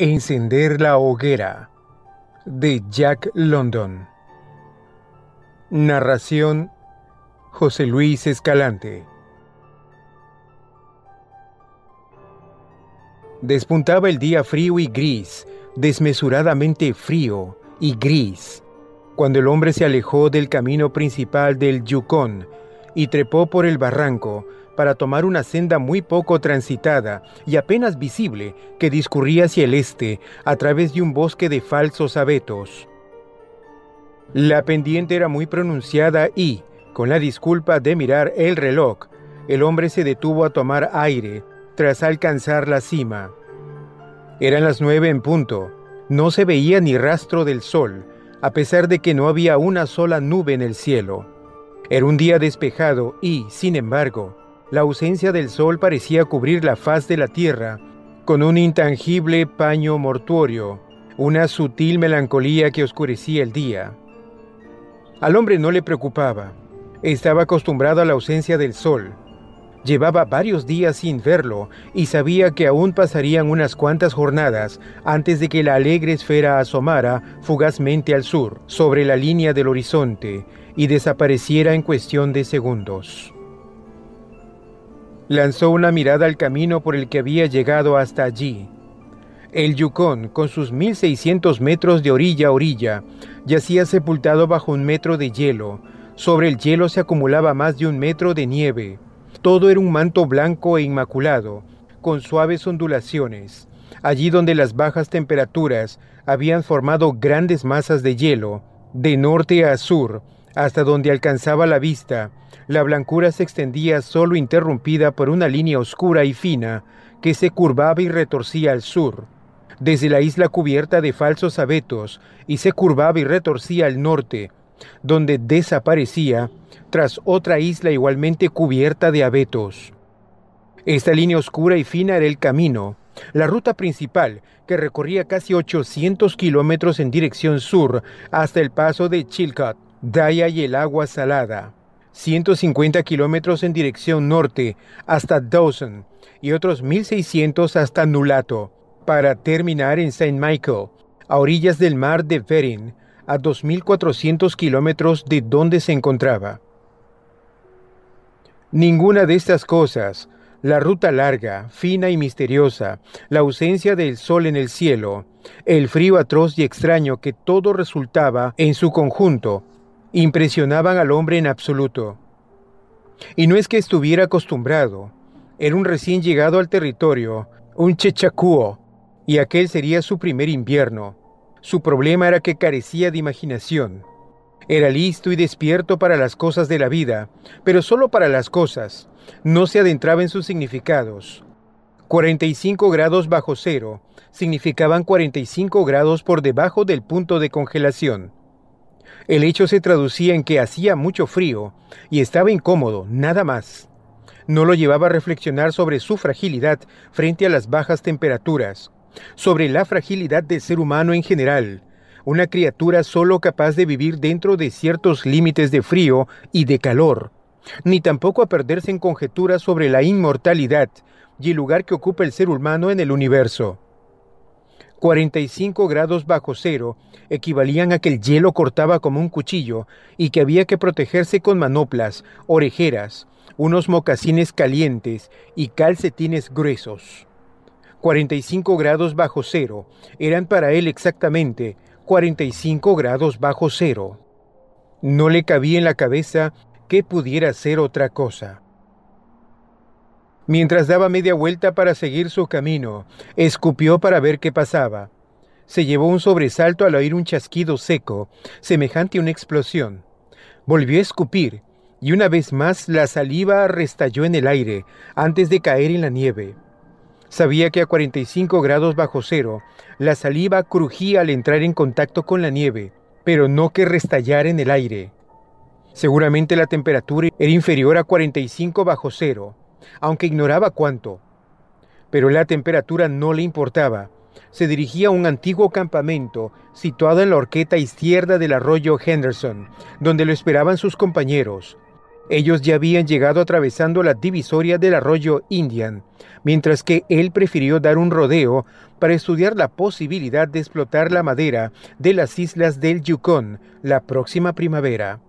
Encender la hoguera de Jack London. Narración José Luis Escalante. Despuntaba el día frío y gris, desmesuradamente frío y gris, cuando el hombre se alejó del camino principal del Yukon y trepó por el barranco para tomar una senda muy poco transitada y apenas visible que discurría hacia el este a través de un bosque de falsos abetos. La pendiente era muy pronunciada y, con la disculpa de mirar el reloj, el hombre se detuvo a tomar aire tras alcanzar la cima. Eran las nueve en punto. No se veía ni rastro del sol, a pesar de que no había una sola nube en el cielo. Era un día despejado y, sin embargo, la ausencia del sol parecía cubrir la faz de la tierra con un intangible paño mortuorio, una sutil melancolía que oscurecía el día. Al hombre no le preocupaba, estaba acostumbrado a la ausencia del sol. Llevaba varios días sin verlo y sabía que aún pasarían unas cuantas jornadas antes de que la alegre esfera asomara fugazmente al sur, sobre la línea del horizonte, y desapareciera en cuestión de segundos. Lanzó una mirada al camino por el que había llegado hasta allí. El Yukon, con sus 1600 metros de orilla a orilla, yacía sepultado bajo un metro de hielo. Sobre el hielo se acumulaba más de un metro de nieve. Todo era un manto blanco e inmaculado, con suaves ondulaciones. Allí donde las bajas temperaturas habían formado grandes masas de hielo, de norte a sur, hasta donde alcanzaba la vista. La blancura se extendía solo interrumpida por una línea oscura y fina que se curvaba y retorcía al sur, desde la isla cubierta de falsos abetos, y se curvaba y retorcía al norte, donde desaparecía tras otra isla igualmente cubierta de abetos. Esta línea oscura y fina era el camino, la ruta principal, que recorría casi 800 kilómetros en dirección sur hasta el paso de Chilcot. Daya y el agua salada. 150 kilómetros en dirección norte hasta Dawson y otros 1600 hasta Nulato, para terminar en St. Michael, a orillas del mar de Bering, a 2400 kilómetros de donde se encontraba. Ninguna de estas cosas, la ruta larga, fina y misteriosa, la ausencia del sol en el cielo, el frío atroz y extraño que todo resultaba en su conjunto, impresionaban al hombre en absoluto. Y no es que estuviera acostumbrado, era un recién llegado al territorio, un chechacúo, y aquel sería su primer invierno. Su problema era que carecía de imaginación. Era listo y despierto para las cosas de la vida, pero solo para las cosas. No se adentraba en sus significados. 45 grados bajo cero significaban 45 grados por debajo del punto de congelación. El hecho se traducía en que hacía mucho frío y estaba incómodo, nada más. No lo llevaba a reflexionar sobre su fragilidad frente a las bajas temperaturas, sobre la fragilidad del ser humano en general, una criatura solo capaz de vivir dentro de ciertos límites de frío y de calor, ni tampoco a perderse en conjeturas sobre la inmortalidad y el lugar que ocupa el ser humano en el universo. 45 grados bajo cero equivalían a que el hielo cortaba como un cuchillo y que había que protegerse con manoplas, orejeras, unos mocasines calientes y calcetines gruesos. 45 grados bajo cero eran para él exactamente 45 grados bajo cero. No le cabía en la cabeza que pudiera ser otra cosa. Mientras daba media vuelta para seguir su camino, escupió para ver qué pasaba. Se llevó un sobresalto al oír un chasquido seco, semejante a una explosión. Volvió a escupir, y una vez más la saliva restalló en el aire antes de caer en la nieve. Sabía que a 45 grados bajo cero, la saliva crujía al entrar en contacto con la nieve, pero no que restallara en el aire. Seguramente la temperatura era inferior a 45 bajo cero, aunque ignoraba cuánto. Pero la temperatura no le importaba. Se dirigía a un antiguo campamento situado en la horqueta izquierda del arroyo Henderson, donde lo esperaban sus compañeros. Ellos ya habían llegado atravesando la divisoria del arroyo Indian, mientras que él prefirió dar un rodeo para estudiar la posibilidad de explotar la madera de las islas del Yukon la próxima primavera.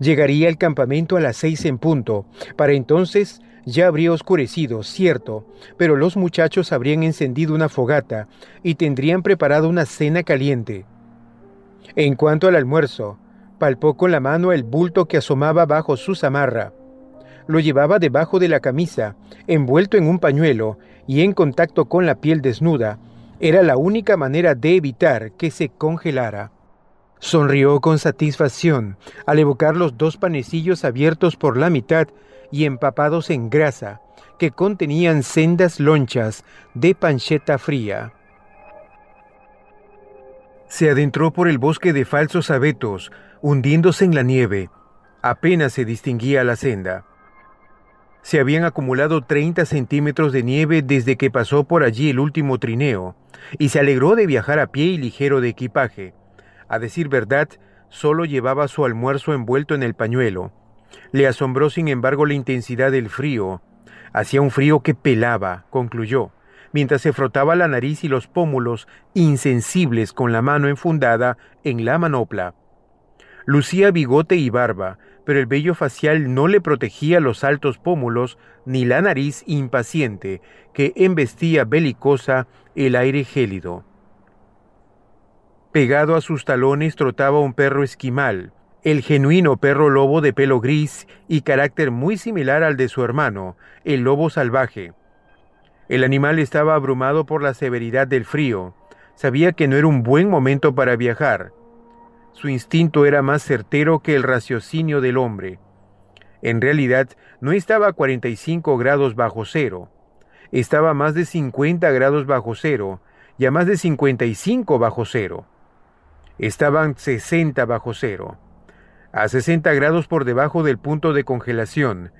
Llegaría al campamento a las seis en punto. Para entonces ya habría oscurecido, cierto, pero los muchachos habrían encendido una fogata y tendrían preparado una cena caliente. En cuanto al almuerzo, palpó con la mano el bulto que asomaba bajo su zamarra. Lo llevaba debajo de la camisa, envuelto en un pañuelo y en contacto con la piel desnuda. Era la única manera de evitar que se congelara. Sonrió con satisfacción al evocar los dos panecillos abiertos por la mitad y empapados en grasa, que contenían sendas lonchas de pancheta fría. Se adentró por el bosque de falsos abetos, hundiéndose en la nieve. Apenas se distinguía la senda. Se habían acumulado 30 centímetros de nieve desde que pasó por allí el último trineo, y se alegró de viajar a pie y ligero de equipaje. A decir verdad, solo llevaba su almuerzo envuelto en el pañuelo. Le asombró, sin embargo, la intensidad del frío. Hacía un frío que pelaba, concluyó, mientras se frotaba la nariz y los pómulos, insensibles con la mano enfundada en la manopla. Lucía bigote y barba, pero el vello facial no le protegía los altos pómulos ni la nariz impaciente que embestía belicosa el aire gélido. Pegado a sus talones trotaba un perro esquimal, el genuino perro lobo de pelo gris y carácter muy similar al de su hermano, el lobo salvaje. El animal estaba abrumado por la severidad del frío. Sabía que no era un buen momento para viajar. Su instinto era más certero que el raciocinio del hombre. En realidad, no estaba a 45 grados bajo cero. Estaba a más de 50 grados bajo cero y a más de 55 bajo cero estaban 60 bajo cero, a 60 grados por debajo del punto de congelación.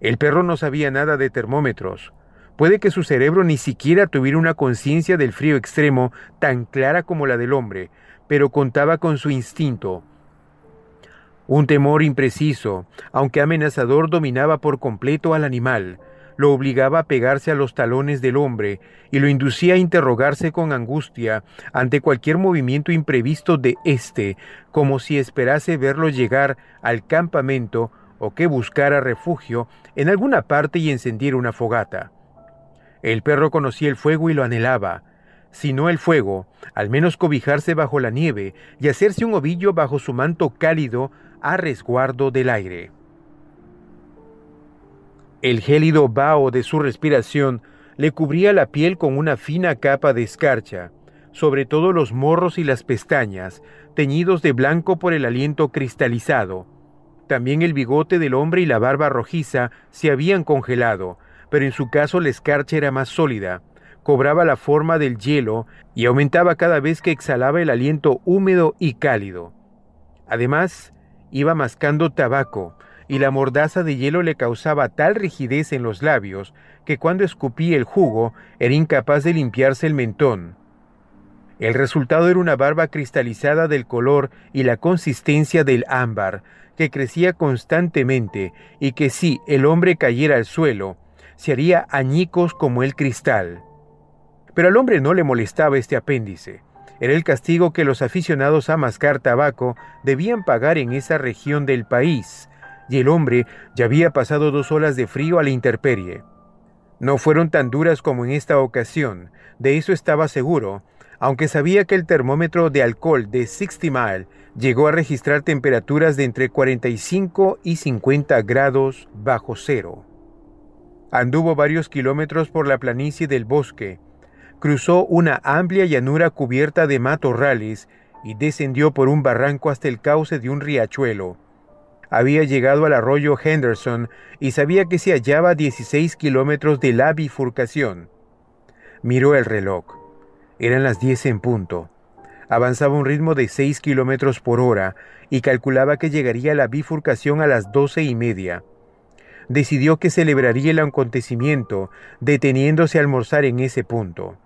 El perro no sabía nada de termómetros. Puede que su cerebro ni siquiera tuviera una conciencia del frío extremo tan clara como la del hombre, pero contaba con su instinto. Un temor impreciso, aunque amenazador, dominaba por completo al animal lo obligaba a pegarse a los talones del hombre y lo inducía a interrogarse con angustia ante cualquier movimiento imprevisto de éste, como si esperase verlo llegar al campamento o que buscara refugio en alguna parte y encendiera una fogata. El perro conocía el fuego y lo anhelaba, si no el fuego, al menos cobijarse bajo la nieve y hacerse un ovillo bajo su manto cálido a resguardo del aire. El gélido vaho de su respiración le cubría la piel con una fina capa de escarcha, sobre todo los morros y las pestañas, teñidos de blanco por el aliento cristalizado. También el bigote del hombre y la barba rojiza se habían congelado, pero en su caso la escarcha era más sólida, cobraba la forma del hielo y aumentaba cada vez que exhalaba el aliento húmedo y cálido. Además, iba mascando tabaco, y la mordaza de hielo le causaba tal rigidez en los labios que cuando escupía el jugo era incapaz de limpiarse el mentón. El resultado era una barba cristalizada del color y la consistencia del ámbar, que crecía constantemente y que si el hombre cayera al suelo, se haría añicos como el cristal. Pero al hombre no le molestaba este apéndice. Era el castigo que los aficionados a mascar tabaco debían pagar en esa región del país, y el hombre ya había pasado dos horas de frío a la intemperie. No fueron tan duras como en esta ocasión, de eso estaba seguro, aunque sabía que el termómetro de alcohol de 60 Mile llegó a registrar temperaturas de entre 45 y 50 grados bajo cero. Anduvo varios kilómetros por la planicie del bosque, cruzó una amplia llanura cubierta de matorrales y descendió por un barranco hasta el cauce de un riachuelo había llegado al arroyo Henderson y sabía que se hallaba a 16 kilómetros de la bifurcación. Miró el reloj. Eran las 10 en punto. Avanzaba un ritmo de 6 kilómetros por hora y calculaba que llegaría a la bifurcación a las 12 y media. Decidió que celebraría el acontecimiento deteniéndose a almorzar en ese punto.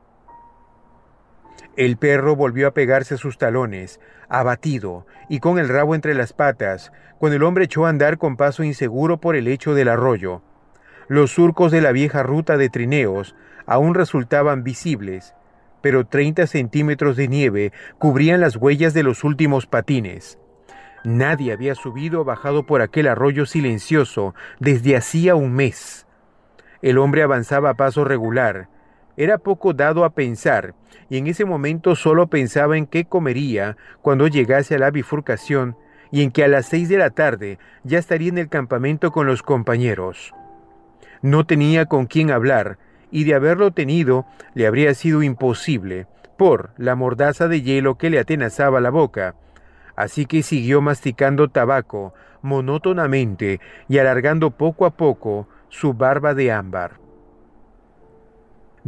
El perro volvió a pegarse a sus talones, abatido y con el rabo entre las patas, cuando el hombre echó a andar con paso inseguro por el lecho del arroyo. Los surcos de la vieja ruta de trineos aún resultaban visibles, pero 30 centímetros de nieve cubrían las huellas de los últimos patines. Nadie había subido o bajado por aquel arroyo silencioso desde hacía un mes. El hombre avanzaba a paso regular. Era poco dado a pensar, y en ese momento solo pensaba en qué comería cuando llegase a la bifurcación y en que a las seis de la tarde ya estaría en el campamento con los compañeros. No tenía con quién hablar, y de haberlo tenido le habría sido imposible, por la mordaza de hielo que le atenazaba la boca. Así que siguió masticando tabaco monótonamente y alargando poco a poco su barba de ámbar.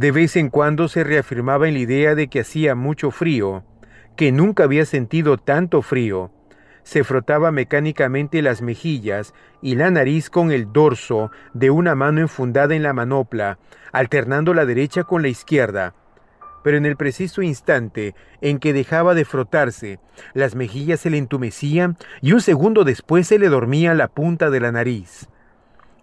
De vez en cuando se reafirmaba en la idea de que hacía mucho frío, que nunca había sentido tanto frío. Se frotaba mecánicamente las mejillas y la nariz con el dorso de una mano enfundada en la manopla, alternando la derecha con la izquierda. Pero en el preciso instante en que dejaba de frotarse, las mejillas se le entumecían y un segundo después se le dormía la punta de la nariz.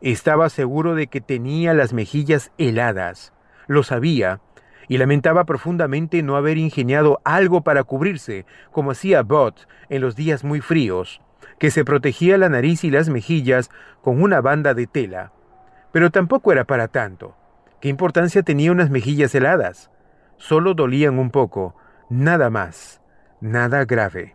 Estaba seguro de que tenía las mejillas heladas. Lo sabía y lamentaba profundamente no haber ingeniado algo para cubrirse, como hacía Bot en los días muy fríos, que se protegía la nariz y las mejillas con una banda de tela. Pero tampoco era para tanto. ¿Qué importancia tenía unas mejillas heladas? Solo dolían un poco, nada más, nada grave.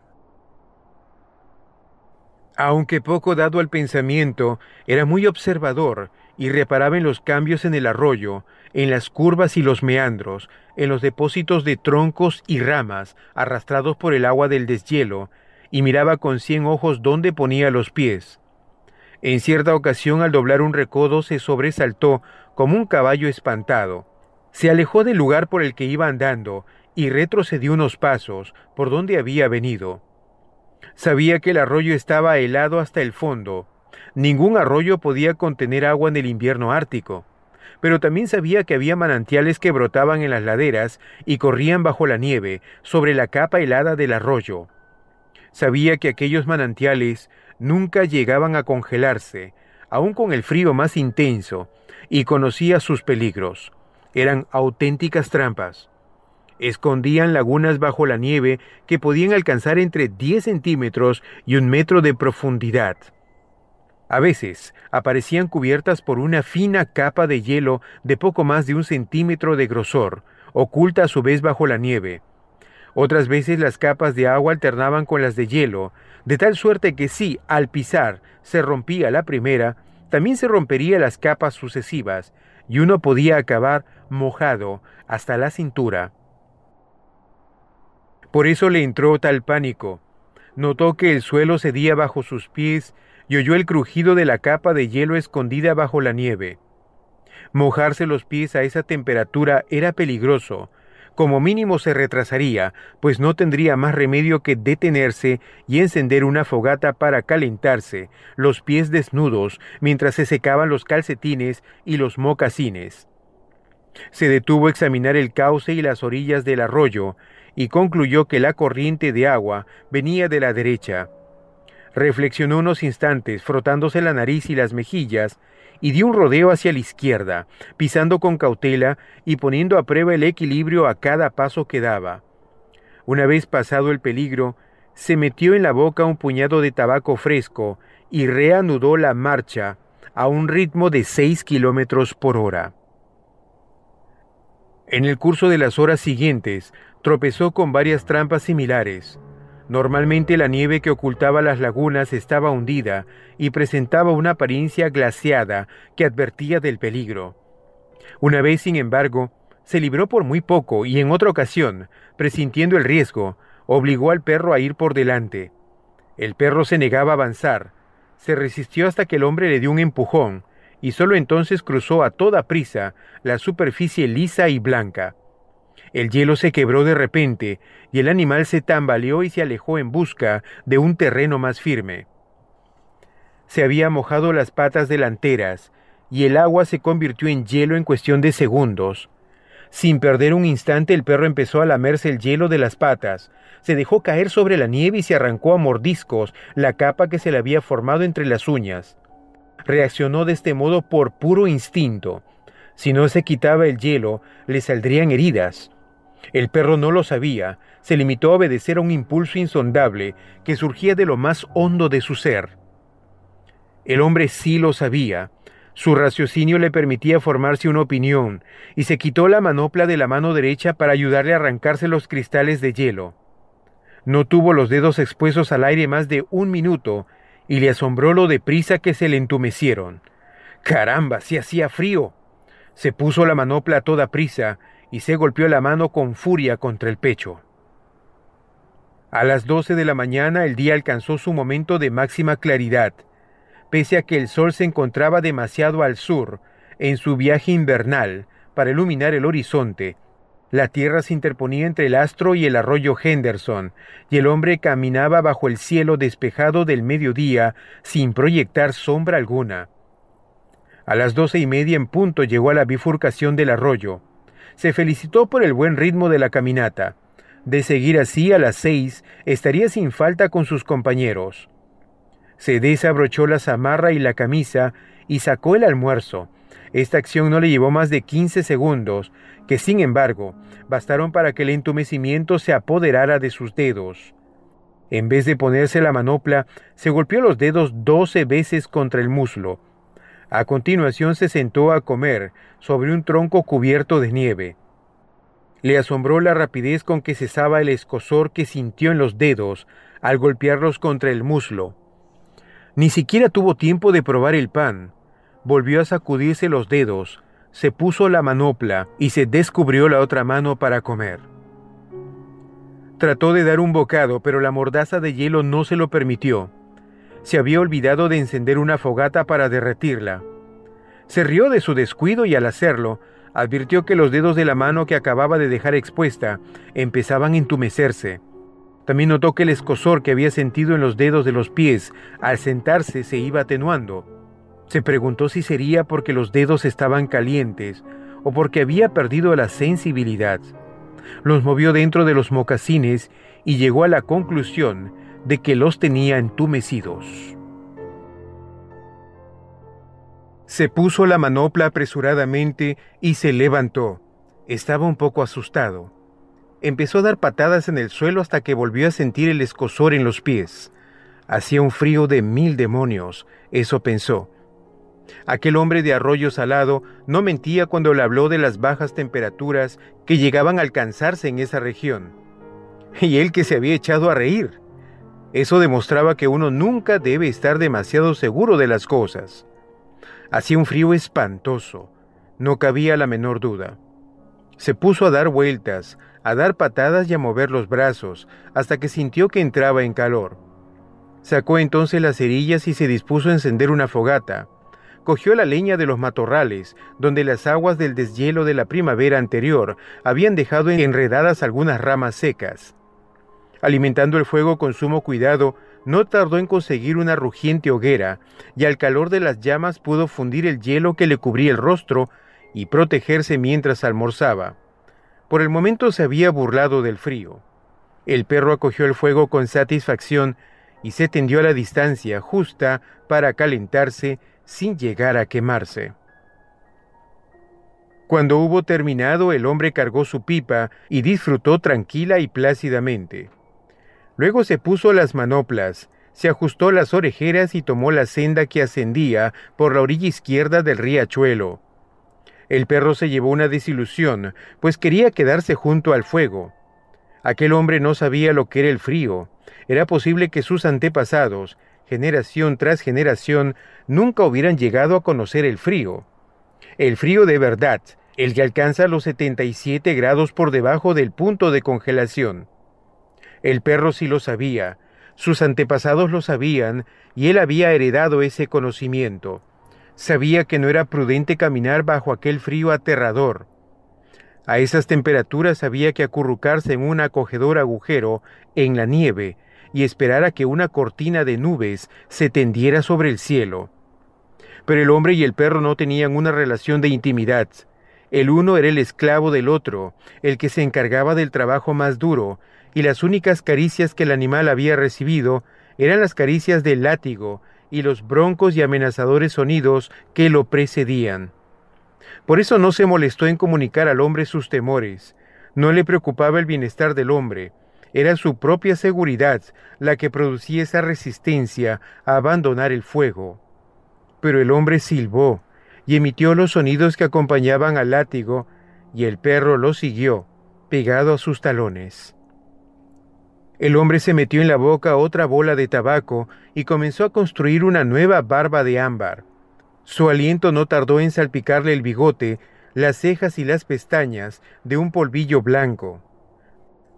Aunque poco dado al pensamiento, era muy observador y reparaba en los cambios en el arroyo, en las curvas y los meandros, en los depósitos de troncos y ramas arrastrados por el agua del deshielo, y miraba con cien ojos dónde ponía los pies. En cierta ocasión al doblar un recodo se sobresaltó como un caballo espantado. Se alejó del lugar por el que iba andando y retrocedió unos pasos por donde había venido. Sabía que el arroyo estaba helado hasta el fondo, Ningún arroyo podía contener agua en el invierno ártico, pero también sabía que había manantiales que brotaban en las laderas y corrían bajo la nieve, sobre la capa helada del arroyo. Sabía que aquellos manantiales nunca llegaban a congelarse, aun con el frío más intenso, y conocía sus peligros. Eran auténticas trampas. Escondían lagunas bajo la nieve que podían alcanzar entre 10 centímetros y un metro de profundidad. A veces aparecían cubiertas por una fina capa de hielo de poco más de un centímetro de grosor, oculta a su vez bajo la nieve. Otras veces las capas de agua alternaban con las de hielo, de tal suerte que si, al pisar, se rompía la primera, también se rompería las capas sucesivas, y uno podía acabar mojado hasta la cintura. Por eso le entró tal pánico. Notó que el suelo cedía bajo sus pies oyó el crujido de la capa de hielo escondida bajo la nieve. Mojarse los pies a esa temperatura era peligroso. Como mínimo se retrasaría, pues no tendría más remedio que detenerse y encender una fogata para calentarse, los pies desnudos, mientras se secaban los calcetines y los mocasines. Se detuvo a examinar el cauce y las orillas del arroyo, y concluyó que la corriente de agua venía de la derecha. Reflexionó unos instantes, frotándose la nariz y las mejillas, y dio un rodeo hacia la izquierda, pisando con cautela y poniendo a prueba el equilibrio a cada paso que daba. Una vez pasado el peligro, se metió en la boca un puñado de tabaco fresco y reanudó la marcha a un ritmo de seis kilómetros por hora. En el curso de las horas siguientes, tropezó con varias trampas similares. Normalmente la nieve que ocultaba las lagunas estaba hundida y presentaba una apariencia glaciada que advertía del peligro. Una vez, sin embargo, se libró por muy poco y en otra ocasión, presintiendo el riesgo, obligó al perro a ir por delante. El perro se negaba a avanzar, se resistió hasta que el hombre le dio un empujón, y solo entonces cruzó a toda prisa la superficie lisa y blanca. El hielo se quebró de repente y el animal se tambaleó y se alejó en busca de un terreno más firme. Se había mojado las patas delanteras y el agua se convirtió en hielo en cuestión de segundos. Sin perder un instante el perro empezó a lamerse el hielo de las patas, se dejó caer sobre la nieve y se arrancó a mordiscos la capa que se le había formado entre las uñas. Reaccionó de este modo por puro instinto. Si no se quitaba el hielo, le saldrían heridas. El perro no lo sabía, se limitó a obedecer a un impulso insondable que surgía de lo más hondo de su ser. El hombre sí lo sabía. Su raciocinio le permitía formarse una opinión, y se quitó la manopla de la mano derecha para ayudarle a arrancarse los cristales de hielo. No tuvo los dedos expuestos al aire más de un minuto, y le asombró lo deprisa que se le entumecieron. Caramba, se hacía frío. Se puso la manopla a toda prisa y se golpeó la mano con furia contra el pecho. A las 12 de la mañana el día alcanzó su momento de máxima claridad, pese a que el sol se encontraba demasiado al sur en su viaje invernal para iluminar el horizonte. La tierra se interponía entre el astro y el arroyo Henderson, y el hombre caminaba bajo el cielo despejado del mediodía sin proyectar sombra alguna. A las doce y media en punto llegó a la bifurcación del arroyo se felicitó por el buen ritmo de la caminata. De seguir así a las seis, estaría sin falta con sus compañeros. Se desabrochó la zamarra y la camisa y sacó el almuerzo. Esta acción no le llevó más de 15 segundos, que sin embargo bastaron para que el entumecimiento se apoderara de sus dedos. En vez de ponerse la manopla, se golpeó los dedos 12 veces contra el muslo. A continuación se sentó a comer sobre un tronco cubierto de nieve. Le asombró la rapidez con que cesaba el escozor que sintió en los dedos al golpearlos contra el muslo. Ni siquiera tuvo tiempo de probar el pan. Volvió a sacudirse los dedos, se puso la manopla y se descubrió la otra mano para comer. Trató de dar un bocado, pero la mordaza de hielo no se lo permitió se había olvidado de encender una fogata para derretirla. Se rió de su descuido y al hacerlo, advirtió que los dedos de la mano que acababa de dejar expuesta empezaban a entumecerse. También notó que el escosor que había sentido en los dedos de los pies al sentarse se iba atenuando. Se preguntó si sería porque los dedos estaban calientes o porque había perdido la sensibilidad. Los movió dentro de los mocasines y llegó a la conclusión de que los tenía entumecidos. Se puso la manopla apresuradamente y se levantó. Estaba un poco asustado. Empezó a dar patadas en el suelo hasta que volvió a sentir el escosor en los pies. Hacía un frío de mil demonios, eso pensó. Aquel hombre de arroyo salado no mentía cuando le habló de las bajas temperaturas que llegaban a alcanzarse en esa región. Y él que se había echado a reír. Eso demostraba que uno nunca debe estar demasiado seguro de las cosas. Hacía un frío espantoso, no cabía la menor duda. Se puso a dar vueltas, a dar patadas y a mover los brazos, hasta que sintió que entraba en calor. Sacó entonces las cerillas y se dispuso a encender una fogata. Cogió la leña de los matorrales, donde las aguas del deshielo de la primavera anterior habían dejado enredadas algunas ramas secas. Alimentando el fuego con sumo cuidado, no tardó en conseguir una rugiente hoguera, y al calor de las llamas pudo fundir el hielo que le cubría el rostro y protegerse mientras almorzaba. Por el momento se había burlado del frío. El perro acogió el fuego con satisfacción y se tendió a la distancia justa para calentarse sin llegar a quemarse. Cuando hubo terminado, el hombre cargó su pipa y disfrutó tranquila y plácidamente. Luego se puso las manoplas, se ajustó las orejeras y tomó la senda que ascendía por la orilla izquierda del riachuelo. El perro se llevó una desilusión, pues quería quedarse junto al fuego. Aquel hombre no sabía lo que era el frío. Era posible que sus antepasados, generación tras generación, nunca hubieran llegado a conocer el frío. El frío de verdad, el que alcanza los 77 grados por debajo del punto de congelación. El perro sí lo sabía, sus antepasados lo sabían y él había heredado ese conocimiento. Sabía que no era prudente caminar bajo aquel frío aterrador. A esas temperaturas había que acurrucarse en un acogedor agujero en la nieve y esperar a que una cortina de nubes se tendiera sobre el cielo. Pero el hombre y el perro no tenían una relación de intimidad. El uno era el esclavo del otro, el que se encargaba del trabajo más duro, y las únicas caricias que el animal había recibido eran las caricias del látigo y los broncos y amenazadores sonidos que lo precedían. Por eso no se molestó en comunicar al hombre sus temores, no le preocupaba el bienestar del hombre, era su propia seguridad la que producía esa resistencia a abandonar el fuego. Pero el hombre silbó y emitió los sonidos que acompañaban al látigo, y el perro lo siguió, pegado a sus talones. El hombre se metió en la boca otra bola de tabaco y comenzó a construir una nueva barba de ámbar. Su aliento no tardó en salpicarle el bigote, las cejas y las pestañas de un polvillo blanco.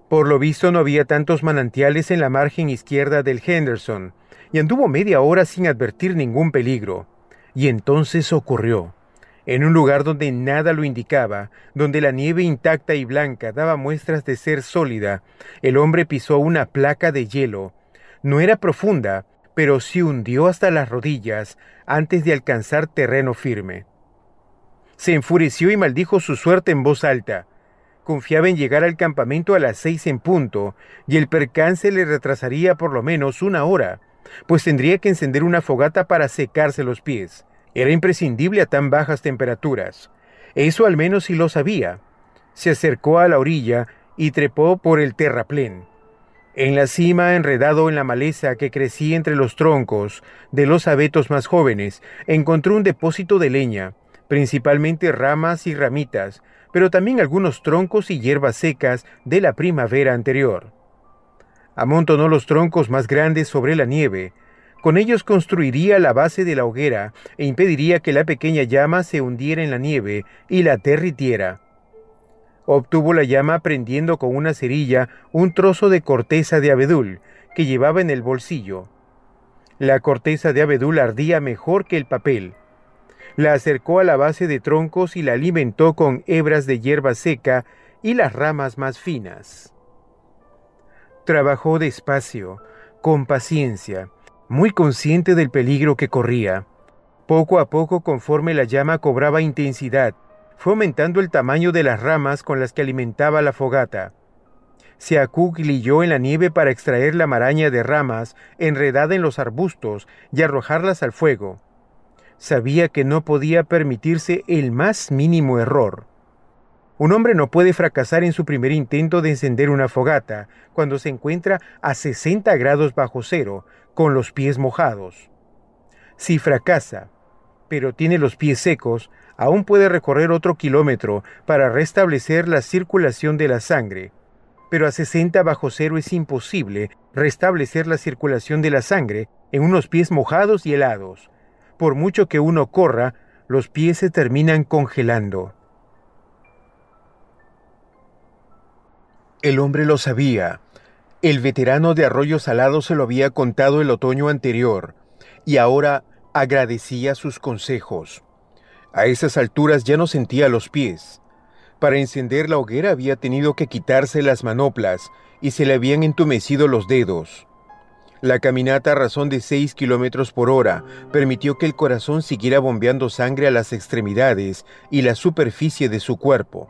Por lo visto no había tantos manantiales en la margen izquierda del Henderson, y anduvo media hora sin advertir ningún peligro. Y entonces ocurrió en un lugar donde nada lo indicaba, donde la nieve intacta y blanca daba muestras de ser sólida, el hombre pisó una placa de hielo. No era profunda, pero se hundió hasta las rodillas antes de alcanzar terreno firme. Se enfureció y maldijo su suerte en voz alta. Confiaba en llegar al campamento a las seis en punto, y el percance le retrasaría por lo menos una hora, pues tendría que encender una fogata para secarse los pies. Era imprescindible a tan bajas temperaturas. Eso al menos si lo sabía. Se acercó a la orilla y trepó por el terraplén. En la cima, enredado en la maleza que crecía entre los troncos de los abetos más jóvenes, encontró un depósito de leña, principalmente ramas y ramitas, pero también algunos troncos y hierbas secas de la primavera anterior. Amontonó los troncos más grandes sobre la nieve, con ellos construiría la base de la hoguera e impediría que la pequeña llama se hundiera en la nieve y la derritiera. Obtuvo la llama prendiendo con una cerilla un trozo de corteza de abedul que llevaba en el bolsillo. La corteza de abedul ardía mejor que el papel. La acercó a la base de troncos y la alimentó con hebras de hierba seca y las ramas más finas. Trabajó despacio, con paciencia, muy consciente del peligro que corría, poco a poco conforme la llama cobraba intensidad, fue aumentando el tamaño de las ramas con las que alimentaba la fogata. Se acuclilló en la nieve para extraer la maraña de ramas enredada en los arbustos y arrojarlas al fuego. Sabía que no podía permitirse el más mínimo error. Un hombre no puede fracasar en su primer intento de encender una fogata cuando se encuentra a 60 grados bajo cero, con los pies mojados. Si fracasa, pero tiene los pies secos, aún puede recorrer otro kilómetro para restablecer la circulación de la sangre. Pero a 60 bajo cero es imposible restablecer la circulación de la sangre en unos pies mojados y helados. Por mucho que uno corra, los pies se terminan congelando. El hombre lo sabía, el veterano de Arroyo Salado se lo había contado el otoño anterior y ahora agradecía sus consejos. A esas alturas ya no sentía los pies. Para encender la hoguera había tenido que quitarse las manoplas y se le habían entumecido los dedos. La caminata a razón de 6 kilómetros por hora permitió que el corazón siguiera bombeando sangre a las extremidades y la superficie de su cuerpo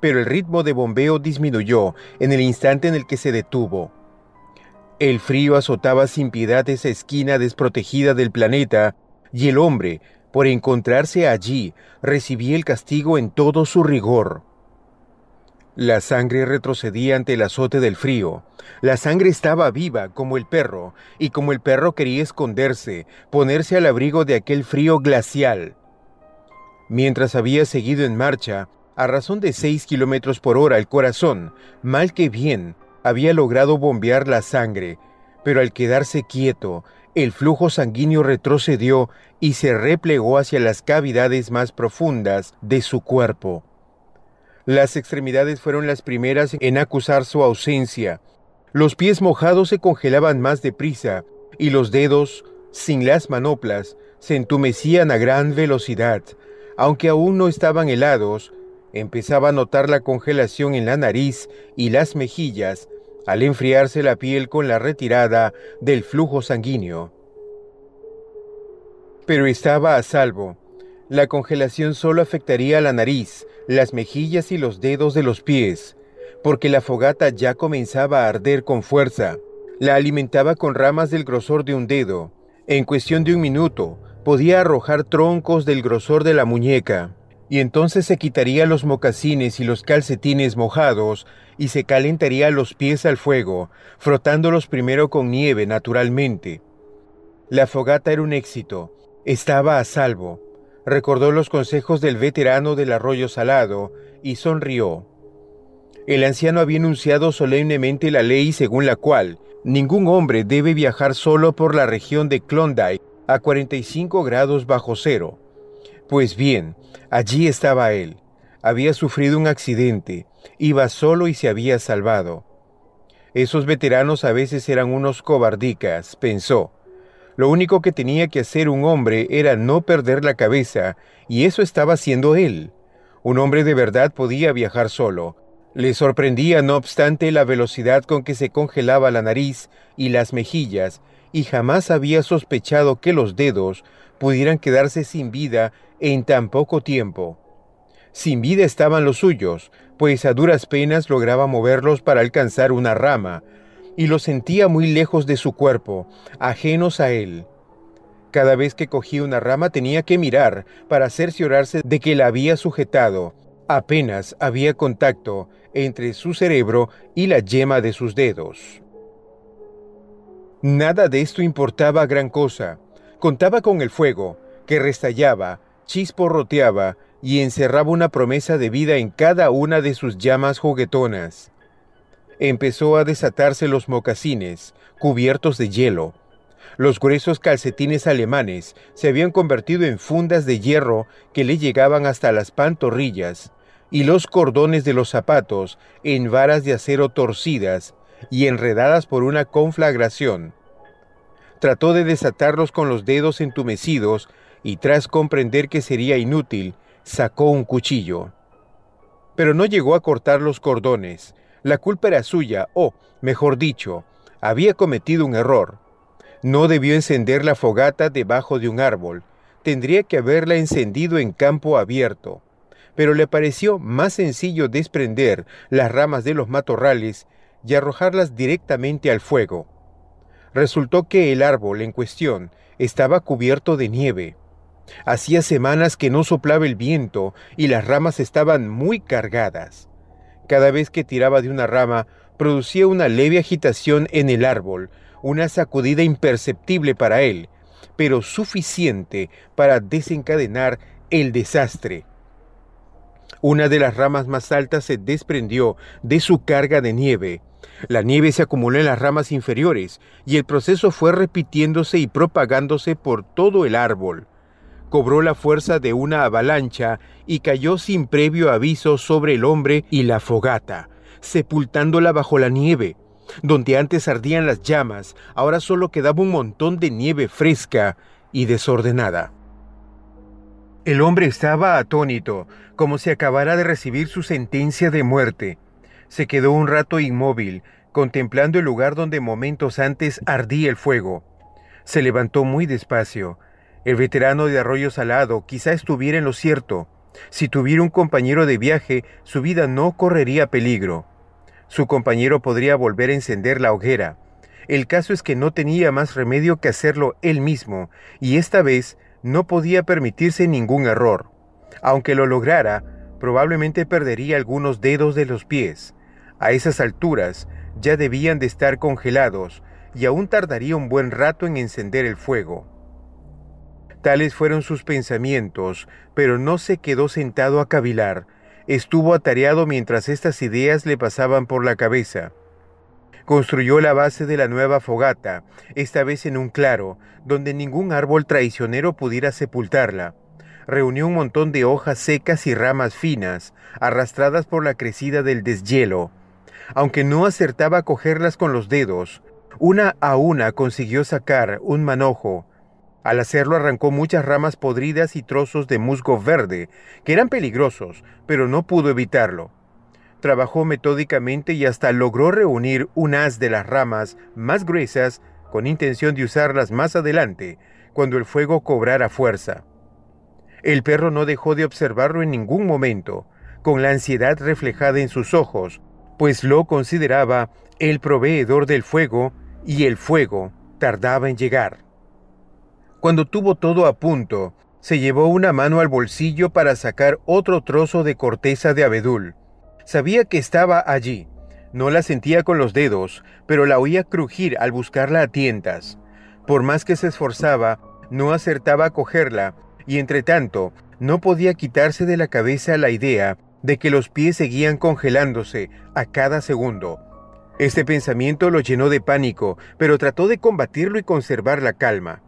pero el ritmo de bombeo disminuyó en el instante en el que se detuvo. El frío azotaba sin piedad esa esquina desprotegida del planeta, y el hombre, por encontrarse allí, recibía el castigo en todo su rigor. La sangre retrocedía ante el azote del frío. La sangre estaba viva como el perro, y como el perro quería esconderse, ponerse al abrigo de aquel frío glacial. Mientras había seguido en marcha, a razón de 6 kilómetros por hora el corazón, mal que bien, había logrado bombear la sangre, pero al quedarse quieto, el flujo sanguíneo retrocedió y se replegó hacia las cavidades más profundas de su cuerpo. Las extremidades fueron las primeras en acusar su ausencia. Los pies mojados se congelaban más deprisa y los dedos, sin las manoplas, se entumecían a gran velocidad. Aunque aún no estaban helados, Empezaba a notar la congelación en la nariz y las mejillas al enfriarse la piel con la retirada del flujo sanguíneo. Pero estaba a salvo. La congelación solo afectaría la nariz, las mejillas y los dedos de los pies, porque la fogata ya comenzaba a arder con fuerza. La alimentaba con ramas del grosor de un dedo. En cuestión de un minuto, podía arrojar troncos del grosor de la muñeca y entonces se quitaría los mocasines y los calcetines mojados y se calentaría los pies al fuego, frotándolos primero con nieve naturalmente. La fogata era un éxito, estaba a salvo, recordó los consejos del veterano del arroyo salado y sonrió. El anciano había enunciado solemnemente la ley según la cual ningún hombre debe viajar solo por la región de Klondike a 45 grados bajo cero. Pues bien, allí estaba él. Había sufrido un accidente, iba solo y se había salvado. Esos veteranos a veces eran unos cobardicas, pensó. Lo único que tenía que hacer un hombre era no perder la cabeza, y eso estaba haciendo él. Un hombre de verdad podía viajar solo. Le sorprendía, no obstante, la velocidad con que se congelaba la nariz y las mejillas, y jamás había sospechado que los dedos pudieran quedarse sin vida en tan poco tiempo. Sin vida estaban los suyos, pues a duras penas lograba moverlos para alcanzar una rama, y los sentía muy lejos de su cuerpo, ajenos a él. Cada vez que cogía una rama tenía que mirar para cerciorarse de que la había sujetado. Apenas había contacto entre su cerebro y la yema de sus dedos. Nada de esto importaba gran cosa. Contaba con el fuego, que restallaba, chisporroteaba y encerraba una promesa de vida en cada una de sus llamas juguetonas. Empezó a desatarse los mocasines, cubiertos de hielo. Los gruesos calcetines alemanes se habían convertido en fundas de hierro que le llegaban hasta las pantorrillas, y los cordones de los zapatos en varas de acero torcidas y enredadas por una conflagración. Trató de desatarlos con los dedos entumecidos y tras comprender que sería inútil, sacó un cuchillo. Pero no llegó a cortar los cordones. La culpa era suya, o, mejor dicho, había cometido un error. No debió encender la fogata debajo de un árbol. Tendría que haberla encendido en campo abierto. Pero le pareció más sencillo desprender las ramas de los matorrales y arrojarlas directamente al fuego. Resultó que el árbol en cuestión estaba cubierto de nieve. Hacía semanas que no soplaba el viento y las ramas estaban muy cargadas. Cada vez que tiraba de una rama, producía una leve agitación en el árbol, una sacudida imperceptible para él, pero suficiente para desencadenar el desastre. Una de las ramas más altas se desprendió de su carga de nieve. La nieve se acumuló en las ramas inferiores y el proceso fue repitiéndose y propagándose por todo el árbol cobró la fuerza de una avalancha y cayó sin previo aviso sobre el hombre y la fogata, sepultándola bajo la nieve. Donde antes ardían las llamas, ahora solo quedaba un montón de nieve fresca y desordenada. El hombre estaba atónito, como si acabara de recibir su sentencia de muerte. Se quedó un rato inmóvil, contemplando el lugar donde momentos antes ardía el fuego. Se levantó muy despacio, el veterano de Arroyo Salado quizá estuviera en lo cierto. Si tuviera un compañero de viaje, su vida no correría peligro. Su compañero podría volver a encender la hoguera. El caso es que no tenía más remedio que hacerlo él mismo, y esta vez no podía permitirse ningún error. Aunque lo lograra, probablemente perdería algunos dedos de los pies. A esas alturas ya debían de estar congelados, y aún tardaría un buen rato en encender el fuego. Tales fueron sus pensamientos, pero no se quedó sentado a cavilar. Estuvo atareado mientras estas ideas le pasaban por la cabeza. Construyó la base de la nueva fogata, esta vez en un claro, donde ningún árbol traicionero pudiera sepultarla. Reunió un montón de hojas secas y ramas finas, arrastradas por la crecida del deshielo. Aunque no acertaba a cogerlas con los dedos, una a una consiguió sacar un manojo, al hacerlo arrancó muchas ramas podridas y trozos de musgo verde, que eran peligrosos, pero no pudo evitarlo. Trabajó metódicamente y hasta logró reunir un haz de las ramas más gruesas con intención de usarlas más adelante, cuando el fuego cobrara fuerza. El perro no dejó de observarlo en ningún momento, con la ansiedad reflejada en sus ojos, pues lo consideraba el proveedor del fuego y el fuego tardaba en llegar. Cuando tuvo todo a punto, se llevó una mano al bolsillo para sacar otro trozo de corteza de abedul. Sabía que estaba allí. No la sentía con los dedos, pero la oía crujir al buscarla a tientas. Por más que se esforzaba, no acertaba a cogerla, y entre tanto, no podía quitarse de la cabeza la idea de que los pies seguían congelándose a cada segundo. Este pensamiento lo llenó de pánico, pero trató de combatirlo y conservar la calma.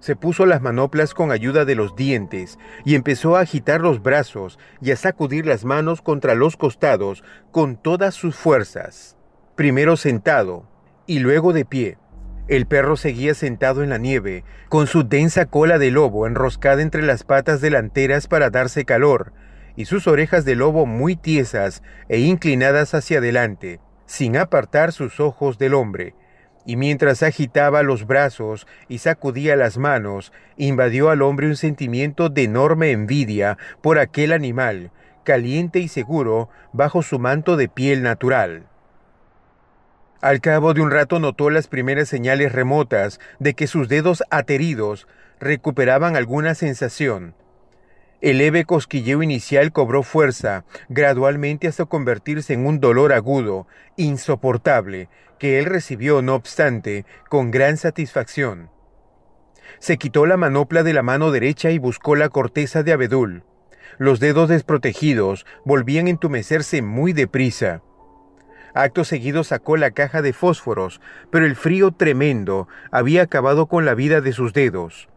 Se puso las manoplas con ayuda de los dientes y empezó a agitar los brazos y a sacudir las manos contra los costados con todas sus fuerzas, primero sentado y luego de pie. El perro seguía sentado en la nieve, con su densa cola de lobo enroscada entre las patas delanteras para darse calor, y sus orejas de lobo muy tiesas e inclinadas hacia adelante, sin apartar sus ojos del hombre, y mientras agitaba los brazos y sacudía las manos, invadió al hombre un sentimiento de enorme envidia por aquel animal, caliente y seguro bajo su manto de piel natural. Al cabo de un rato notó las primeras señales remotas de que sus dedos ateridos recuperaban alguna sensación, el leve cosquilleo inicial cobró fuerza, gradualmente hasta convertirse en un dolor agudo, insoportable, que él recibió, no obstante, con gran satisfacción. Se quitó la manopla de la mano derecha y buscó la corteza de abedul. Los dedos desprotegidos volvían a entumecerse muy deprisa. Acto seguido sacó la caja de fósforos, pero el frío tremendo había acabado con la vida de sus dedos.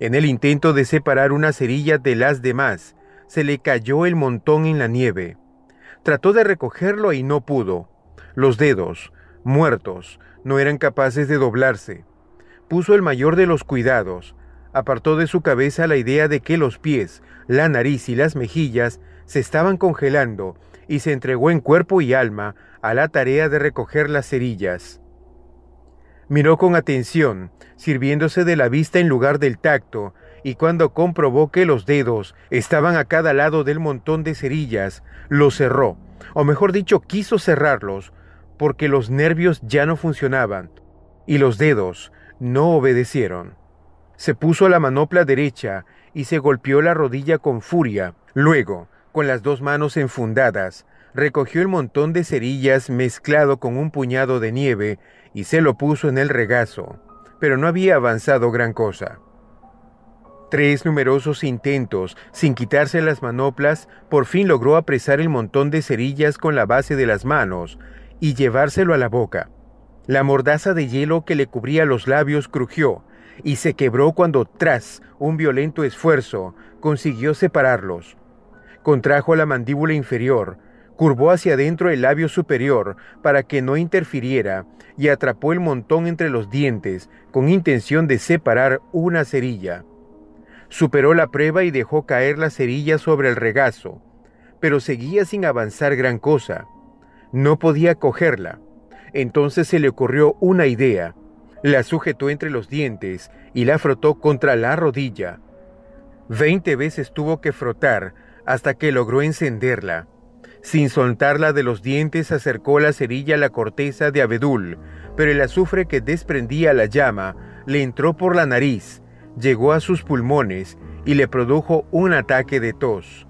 En el intento de separar una cerilla de las demás, se le cayó el montón en la nieve. Trató de recogerlo y no pudo. Los dedos, muertos, no eran capaces de doblarse. Puso el mayor de los cuidados. Apartó de su cabeza la idea de que los pies, la nariz y las mejillas se estaban congelando y se entregó en cuerpo y alma a la tarea de recoger las cerillas. Miró con atención, sirviéndose de la vista en lugar del tacto, y cuando comprobó que los dedos estaban a cada lado del montón de cerillas, los cerró, o mejor dicho, quiso cerrarlos, porque los nervios ya no funcionaban, y los dedos no obedecieron. Se puso la manopla derecha y se golpeó la rodilla con furia. Luego, con las dos manos enfundadas, recogió el montón de cerillas mezclado con un puñado de nieve y se lo puso en el regazo, pero no había avanzado gran cosa. Tres numerosos intentos, sin quitarse las manoplas, por fin logró apresar el montón de cerillas con la base de las manos y llevárselo a la boca. La mordaza de hielo que le cubría los labios crujió y se quebró cuando, tras un violento esfuerzo, consiguió separarlos. Contrajo la mandíbula inferior, Curvó hacia adentro el labio superior para que no interfiriera y atrapó el montón entre los dientes con intención de separar una cerilla. Superó la prueba y dejó caer la cerilla sobre el regazo, pero seguía sin avanzar gran cosa. No podía cogerla. Entonces se le ocurrió una idea. La sujetó entre los dientes y la frotó contra la rodilla. Veinte veces tuvo que frotar hasta que logró encenderla. Sin soltarla de los dientes acercó la cerilla a la corteza de abedul, pero el azufre que desprendía la llama le entró por la nariz, llegó a sus pulmones y le produjo un ataque de tos.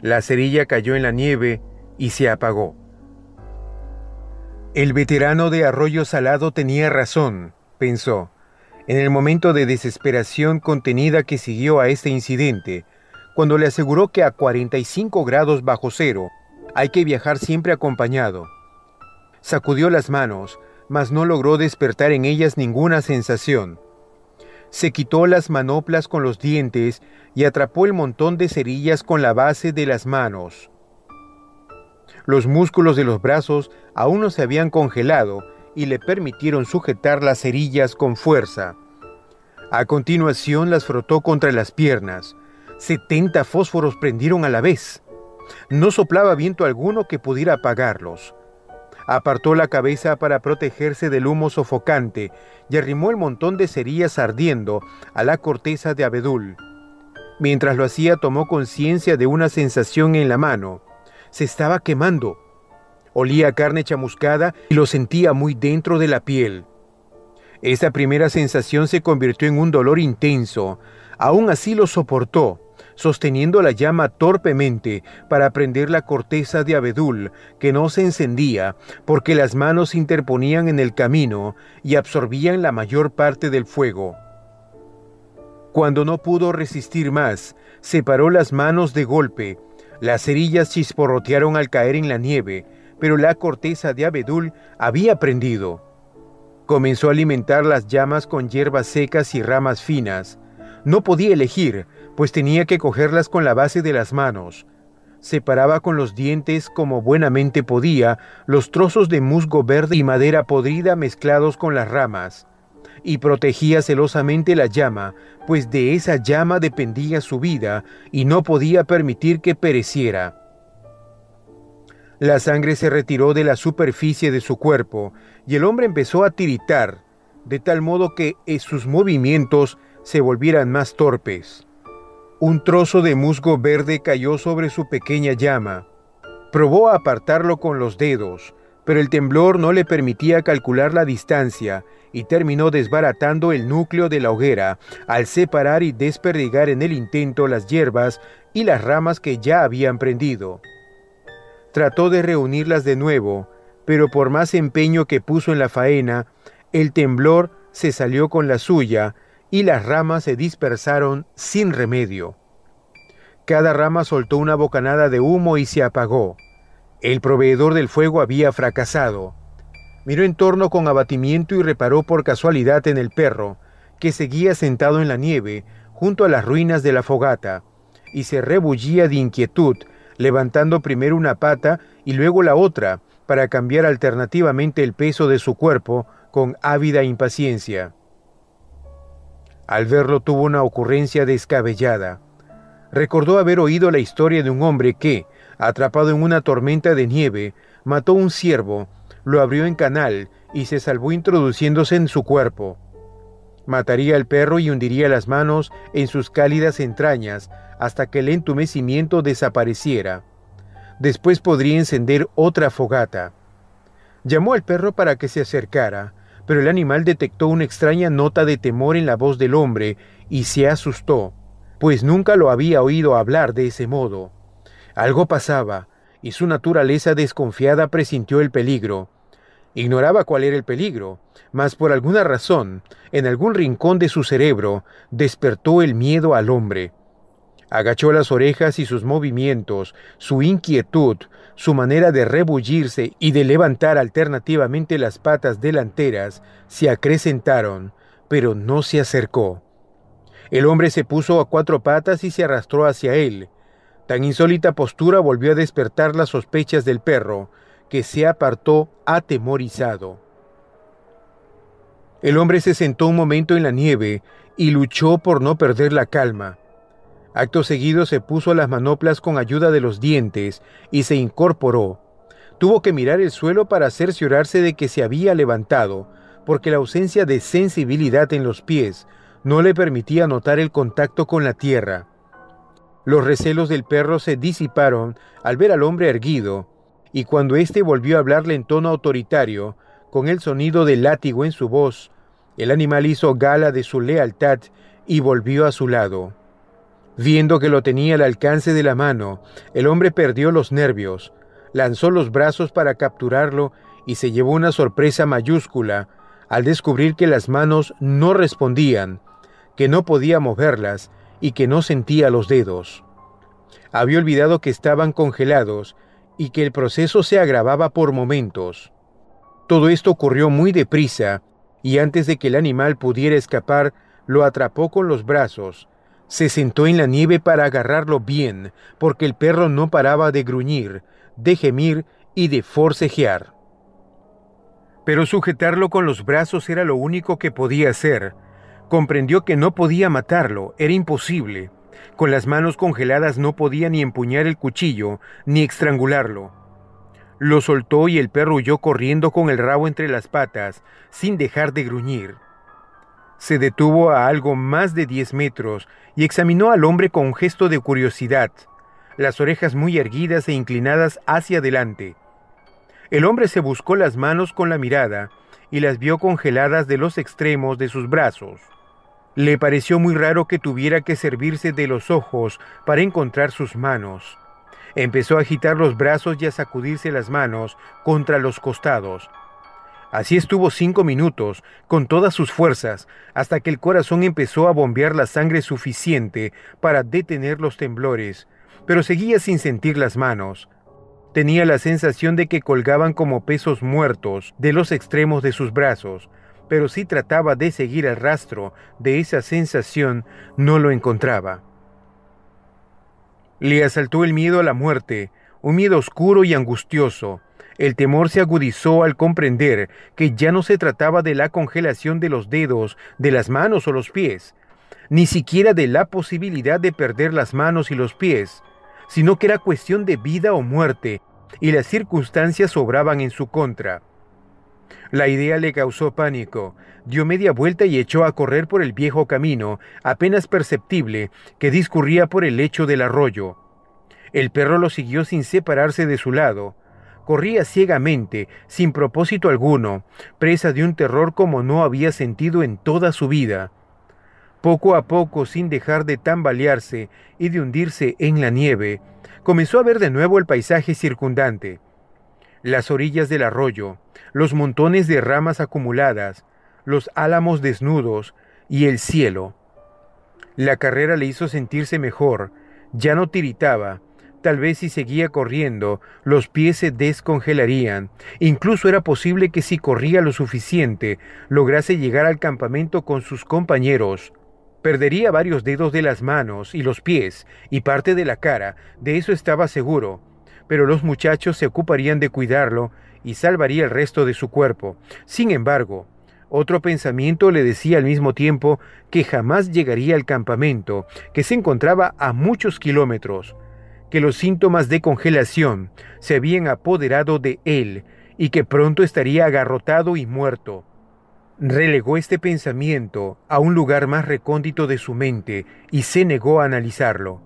La cerilla cayó en la nieve y se apagó. El veterano de Arroyo Salado tenía razón, pensó. En el momento de desesperación contenida que siguió a este incidente, cuando le aseguró que a 45 grados bajo cero, hay que viajar siempre acompañado. Sacudió las manos, mas no logró despertar en ellas ninguna sensación. Se quitó las manoplas con los dientes y atrapó el montón de cerillas con la base de las manos. Los músculos de los brazos aún no se habían congelado y le permitieron sujetar las cerillas con fuerza. A continuación las frotó contra las piernas. 70 fósforos prendieron a la vez. No soplaba viento alguno que pudiera apagarlos. Apartó la cabeza para protegerse del humo sofocante y arrimó el montón de cerillas ardiendo a la corteza de abedul. Mientras lo hacía tomó conciencia de una sensación en la mano. Se estaba quemando. Olía carne chamuscada y lo sentía muy dentro de la piel. Esa primera sensación se convirtió en un dolor intenso. Aún así lo soportó sosteniendo la llama torpemente para prender la corteza de abedul, que no se encendía porque las manos se interponían en el camino y absorbían la mayor parte del fuego. Cuando no pudo resistir más, separó las manos de golpe. Las cerillas chisporrotearon al caer en la nieve, pero la corteza de abedul había prendido. Comenzó a alimentar las llamas con hierbas secas y ramas finas. No podía elegir, pues tenía que cogerlas con la base de las manos. Separaba con los dientes, como buenamente podía, los trozos de musgo verde y madera podrida mezclados con las ramas, y protegía celosamente la llama, pues de esa llama dependía su vida y no podía permitir que pereciera. La sangre se retiró de la superficie de su cuerpo y el hombre empezó a tiritar, de tal modo que eh, sus movimientos se volvieran más torpes. Un trozo de musgo verde cayó sobre su pequeña llama. Probó a apartarlo con los dedos, pero el temblor no le permitía calcular la distancia y terminó desbaratando el núcleo de la hoguera al separar y desperdigar en el intento las hierbas y las ramas que ya habían prendido. Trató de reunirlas de nuevo, pero por más empeño que puso en la faena, el temblor se salió con la suya y las ramas se dispersaron sin remedio. Cada rama soltó una bocanada de humo y se apagó. El proveedor del fuego había fracasado. Miró en torno con abatimiento y reparó por casualidad en el perro, que seguía sentado en la nieve, junto a las ruinas de la fogata, y se rebullía de inquietud, levantando primero una pata y luego la otra, para cambiar alternativamente el peso de su cuerpo con ávida impaciencia. Al verlo tuvo una ocurrencia descabellada. Recordó haber oído la historia de un hombre que, atrapado en una tormenta de nieve, mató un ciervo, lo abrió en canal y se salvó introduciéndose en su cuerpo. Mataría al perro y hundiría las manos en sus cálidas entrañas hasta que el entumecimiento desapareciera. Después podría encender otra fogata. Llamó al perro para que se acercara, pero el animal detectó una extraña nota de temor en la voz del hombre y se asustó, pues nunca lo había oído hablar de ese modo. Algo pasaba, y su naturaleza desconfiada presintió el peligro. Ignoraba cuál era el peligro, mas por alguna razón, en algún rincón de su cerebro, despertó el miedo al hombre. Agachó las orejas y sus movimientos, su inquietud, su manera de rebullirse y de levantar alternativamente las patas delanteras se acrecentaron, pero no se acercó. El hombre se puso a cuatro patas y se arrastró hacia él. Tan insólita postura volvió a despertar las sospechas del perro, que se apartó atemorizado. El hombre se sentó un momento en la nieve y luchó por no perder la calma. Acto seguido se puso las manoplas con ayuda de los dientes y se incorporó. Tuvo que mirar el suelo para cerciorarse de que se había levantado, porque la ausencia de sensibilidad en los pies no le permitía notar el contacto con la tierra. Los recelos del perro se disiparon al ver al hombre erguido, y cuando éste volvió a hablarle en tono autoritario, con el sonido del látigo en su voz, el animal hizo gala de su lealtad y volvió a su lado. Viendo que lo tenía al alcance de la mano, el hombre perdió los nervios, lanzó los brazos para capturarlo y se llevó una sorpresa mayúscula al descubrir que las manos no respondían, que no podía moverlas y que no sentía los dedos. Había olvidado que estaban congelados y que el proceso se agravaba por momentos. Todo esto ocurrió muy deprisa, y antes de que el animal pudiera escapar, lo atrapó con los brazos, se sentó en la nieve para agarrarlo bien, porque el perro no paraba de gruñir, de gemir y de forcejear. Pero sujetarlo con los brazos era lo único que podía hacer. Comprendió que no podía matarlo, era imposible. Con las manos congeladas no podía ni empuñar el cuchillo, ni estrangularlo. Lo soltó y el perro huyó corriendo con el rabo entre las patas, sin dejar de gruñir. Se detuvo a algo más de 10 metros y examinó al hombre con un gesto de curiosidad, las orejas muy erguidas e inclinadas hacia adelante. El hombre se buscó las manos con la mirada y las vio congeladas de los extremos de sus brazos. Le pareció muy raro que tuviera que servirse de los ojos para encontrar sus manos. Empezó a agitar los brazos y a sacudirse las manos contra los costados Así estuvo cinco minutos, con todas sus fuerzas, hasta que el corazón empezó a bombear la sangre suficiente para detener los temblores, pero seguía sin sentir las manos. Tenía la sensación de que colgaban como pesos muertos de los extremos de sus brazos, pero si trataba de seguir el rastro de esa sensación, no lo encontraba. Le asaltó el miedo a la muerte, un miedo oscuro y angustioso, el temor se agudizó al comprender que ya no se trataba de la congelación de los dedos, de las manos o los pies, ni siquiera de la posibilidad de perder las manos y los pies, sino que era cuestión de vida o muerte, y las circunstancias sobraban en su contra. La idea le causó pánico, dio media vuelta y echó a correr por el viejo camino, apenas perceptible, que discurría por el lecho del arroyo. El perro lo siguió sin separarse de su lado, Corría ciegamente, sin propósito alguno, presa de un terror como no había sentido en toda su vida. Poco a poco, sin dejar de tambalearse y de hundirse en la nieve, comenzó a ver de nuevo el paisaje circundante. Las orillas del arroyo, los montones de ramas acumuladas, los álamos desnudos y el cielo. La carrera le hizo sentirse mejor, ya no tiritaba, Tal vez si seguía corriendo, los pies se descongelarían. Incluso era posible que si corría lo suficiente, lograse llegar al campamento con sus compañeros. Perdería varios dedos de las manos y los pies y parte de la cara, de eso estaba seguro. Pero los muchachos se ocuparían de cuidarlo y salvaría el resto de su cuerpo. Sin embargo, otro pensamiento le decía al mismo tiempo que jamás llegaría al campamento, que se encontraba a muchos kilómetros que los síntomas de congelación se habían apoderado de él y que pronto estaría agarrotado y muerto. Relegó este pensamiento a un lugar más recóndito de su mente y se negó a analizarlo.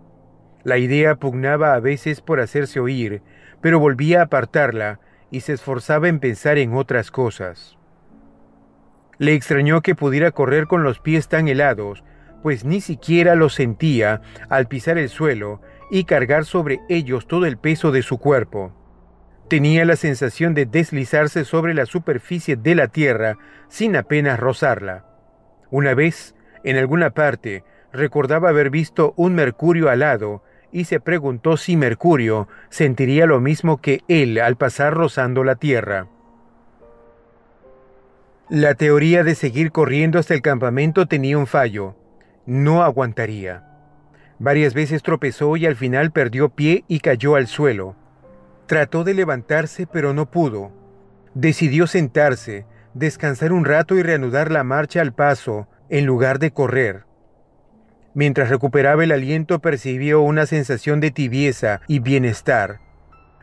La idea pugnaba a veces por hacerse oír, pero volvía a apartarla y se esforzaba en pensar en otras cosas. Le extrañó que pudiera correr con los pies tan helados, pues ni siquiera lo sentía al pisar el suelo y cargar sobre ellos todo el peso de su cuerpo. Tenía la sensación de deslizarse sobre la superficie de la tierra sin apenas rozarla. Una vez, en alguna parte, recordaba haber visto un mercurio alado y se preguntó si Mercurio sentiría lo mismo que él al pasar rozando la tierra. La teoría de seguir corriendo hasta el campamento tenía un fallo. No aguantaría. Varias veces tropezó y al final perdió pie y cayó al suelo. Trató de levantarse pero no pudo. Decidió sentarse, descansar un rato y reanudar la marcha al paso, en lugar de correr. Mientras recuperaba el aliento percibió una sensación de tibieza y bienestar.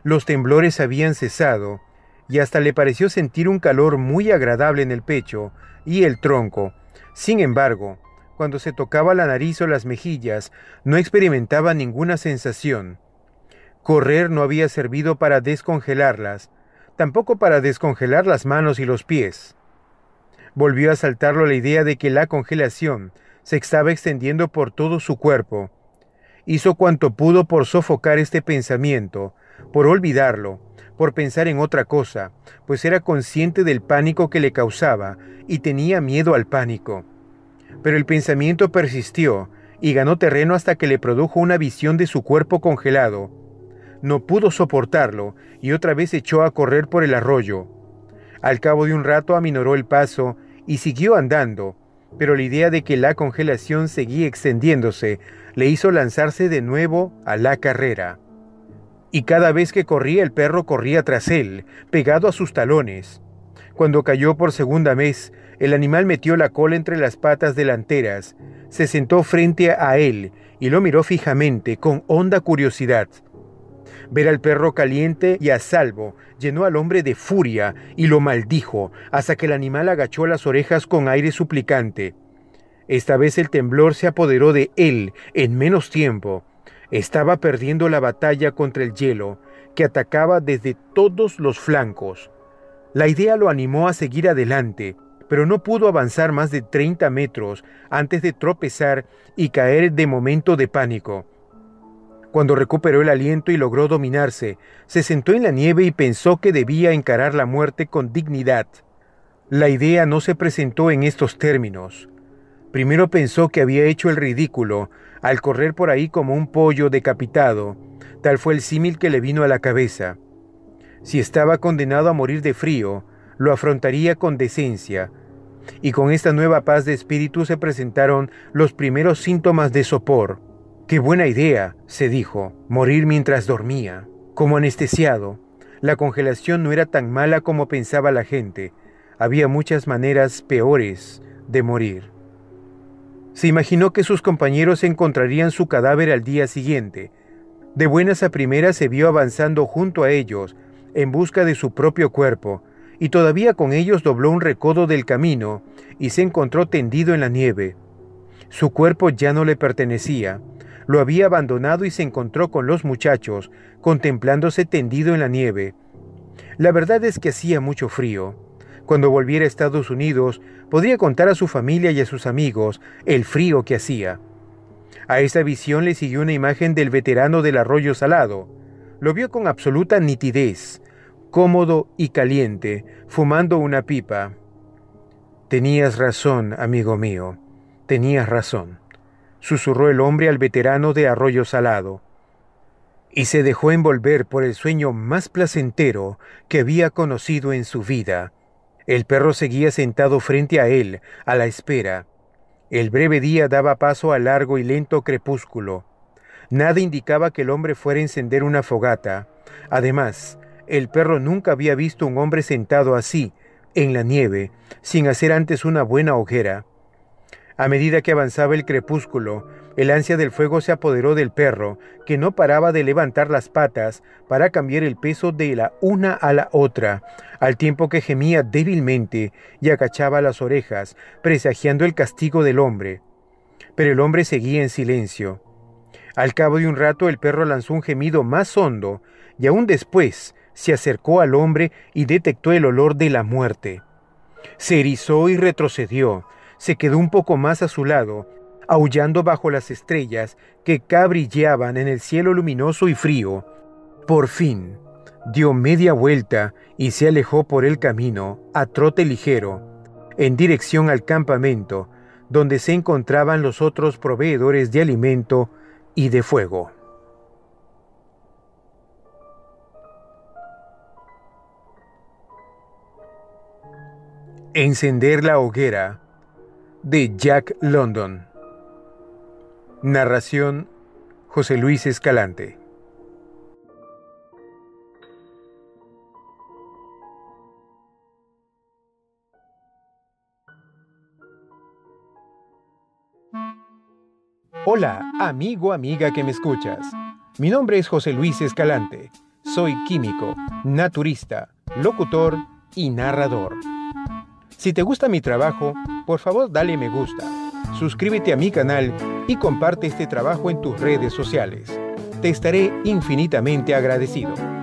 Los temblores habían cesado, y hasta le pareció sentir un calor muy agradable en el pecho y el tronco. Sin embargo, cuando se tocaba la nariz o las mejillas, no experimentaba ninguna sensación. Correr no había servido para descongelarlas, tampoco para descongelar las manos y los pies. Volvió a saltarlo la idea de que la congelación se estaba extendiendo por todo su cuerpo. Hizo cuanto pudo por sofocar este pensamiento, por olvidarlo, por pensar en otra cosa, pues era consciente del pánico que le causaba y tenía miedo al pánico. Pero el pensamiento persistió y ganó terreno hasta que le produjo una visión de su cuerpo congelado. No pudo soportarlo y otra vez echó a correr por el arroyo. Al cabo de un rato aminoró el paso y siguió andando, pero la idea de que la congelación seguía extendiéndose le hizo lanzarse de nuevo a la carrera. Y cada vez que corría el perro corría tras él, pegado a sus talones. Cuando cayó por segunda vez, el animal metió la cola entre las patas delanteras, se sentó frente a él y lo miró fijamente con honda curiosidad. Ver al perro caliente y a salvo llenó al hombre de furia y lo maldijo hasta que el animal agachó las orejas con aire suplicante. Esta vez el temblor se apoderó de él en menos tiempo. Estaba perdiendo la batalla contra el hielo, que atacaba desde todos los flancos. La idea lo animó a seguir adelante pero no pudo avanzar más de 30 metros antes de tropezar y caer de momento de pánico. Cuando recuperó el aliento y logró dominarse, se sentó en la nieve y pensó que debía encarar la muerte con dignidad. La idea no se presentó en estos términos. Primero pensó que había hecho el ridículo al correr por ahí como un pollo decapitado. Tal fue el símil que le vino a la cabeza. Si estaba condenado a morir de frío, lo afrontaría con decencia, y con esta nueva paz de espíritu se presentaron los primeros síntomas de sopor. Qué buena idea, se dijo, morir mientras dormía, como anestesiado. La congelación no era tan mala como pensaba la gente. Había muchas maneras peores de morir. Se imaginó que sus compañeros encontrarían su cadáver al día siguiente. De buenas a primeras se vio avanzando junto a ellos, en busca de su propio cuerpo, y todavía con ellos dobló un recodo del camino y se encontró tendido en la nieve. Su cuerpo ya no le pertenecía, lo había abandonado y se encontró con los muchachos, contemplándose tendido en la nieve. La verdad es que hacía mucho frío. Cuando volviera a Estados Unidos, podría contar a su familia y a sus amigos el frío que hacía. A esa visión le siguió una imagen del veterano del arroyo salado. Lo vio con absoluta nitidez cómodo y caliente, fumando una pipa. Tenías razón, amigo mío, tenías razón, susurró el hombre al veterano de Arroyo Salado, y se dejó envolver por el sueño más placentero que había conocido en su vida. El perro seguía sentado frente a él, a la espera. El breve día daba paso al largo y lento crepúsculo. Nada indicaba que el hombre fuera a encender una fogata. Además, el perro nunca había visto un hombre sentado así, en la nieve, sin hacer antes una buena ojera. A medida que avanzaba el crepúsculo, el ansia del fuego se apoderó del perro, que no paraba de levantar las patas para cambiar el peso de la una a la otra, al tiempo que gemía débilmente y agachaba las orejas, presagiando el castigo del hombre. Pero el hombre seguía en silencio. Al cabo de un rato el perro lanzó un gemido más hondo, y aún después se acercó al hombre y detectó el olor de la muerte. Se erizó y retrocedió, se quedó un poco más a su lado, aullando bajo las estrellas que cabrilleaban en el cielo luminoso y frío. Por fin, dio media vuelta y se alejó por el camino, a trote ligero, en dirección al campamento, donde se encontraban los otros proveedores de alimento y de fuego. Encender la hoguera de Jack London. Narración José Luis Escalante. Hola, amigo, amiga que me escuchas. Mi nombre es José Luis Escalante. Soy químico, naturista, locutor y narrador. Si te gusta mi trabajo, por favor dale me gusta, suscríbete a mi canal y comparte este trabajo en tus redes sociales. Te estaré infinitamente agradecido.